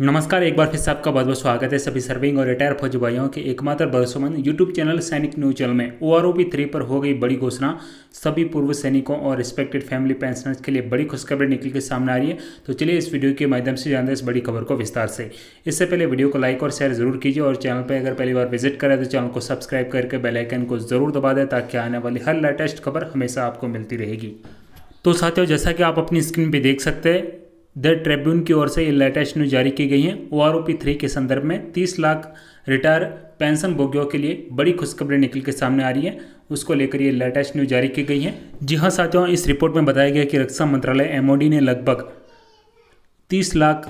नमस्कार एक बार फिर से आपका बहुत बहुत स्वागत है सभी सर्विंग और रिटायर फौजी भाइयों के एकमात्र भरोसेमंद YouTube channel Sainik news channel में ओ आर थ्री पर हो गई बड़ी घोषणा सभी पूर्व सैनिकों और रिस्पेक्टेड फैमिली पेंशनर्स के लिए बड़ी खुशखबरी निकल के सामने आ रही है तो चलिए इस वीडियो के माध्यम से जानते हैं इस बड़ी खबर को विस्तार से इससे पहले वीडियो को लाइक और शेयर जरूर कीजिए और चैनल पर अगर पहली बार विजिट करें तो चैनल को सब्सक्राइब करके बेलाइकन को जरूर दबा दें ताकि आने वाली हर लेटेस्ट खबर हमेशा आपको मिलती रहेगी तो साथियों जैसा कि आप अपनी स्क्रीन पर देख सकते हैं द ट्रिब्यून की ओर से ये लेटेस्ट न्यूज जारी की गई है ओ आर थ्री के संदर्भ में तीस लाख रिटायर पेंशन भोगियों के लिए बड़ी खुशखबरी निकल के सामने आ रही है उसको लेकर ये लेटेस्ट न्यूज जारी की गई है जी हाँ साथियों इस रिपोर्ट में बताया गया कि रक्षा मंत्रालय एम ने लगभग तीस लाख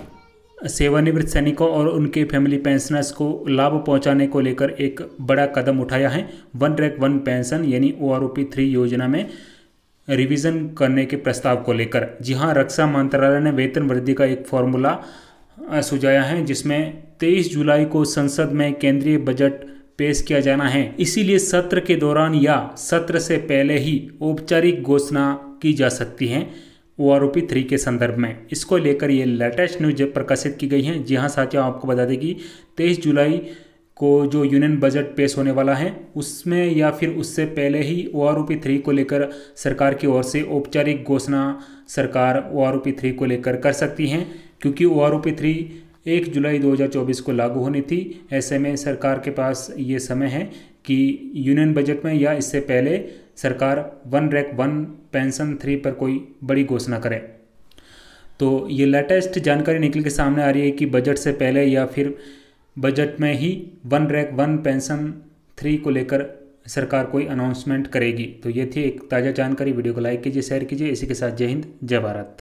सेवानिवृत्त सैनिकों और उनके फैमिली पेंशनर्स को लाभ पहुंचाने को लेकर एक बड़ा कदम उठाया है वन रैक वन पेंशन यानी ओ आर थ्री योजना में रिवीजन करने के प्रस्ताव को लेकर जी हाँ रक्षा मंत्रालय ने वेतन वृद्धि का एक फॉर्मूला सुझाया है जिसमें 23 जुलाई को संसद में केंद्रीय बजट पेश किया जाना है इसीलिए सत्र के दौरान या सत्र से पहले ही औपचारिक घोषणा की जा सकती है O R O P three के संदर्भ में इसको लेकर ये लेटेस्ट न्यूज प्रकाशित की गई है जी हाँ साथियों आपको बता दें कि तेईस जुलाई को जो यूनियन बजट पेश होने वाला है उसमें या फिर उससे पहले ही ओ आर पी थ्री को लेकर सरकार की ओर से औपचारिक घोषणा सरकार ओ आर पी थ्री को लेकर कर सकती हैं क्योंकि ओ आर पी थ्री एक जुलाई 2024 को लागू होनी थी ऐसे में सरकार के पास ये समय है कि यूनियन बजट में या इससे पहले सरकार one rank one pension three पर कोई बड़ी घोषणा करे तो ये लेटेस्ट जानकारी निकल के सामने आ रही है कि बजट से पहले या फिर बजट में ही one rank one pension three को लेकर सरकार कोई अनाउंसमेंट करेगी तो ये थी एक ताज़ा जानकारी वीडियो को लाइक कीजिए शेयर कीजिए इसी के साथ जय हिंद जय भारत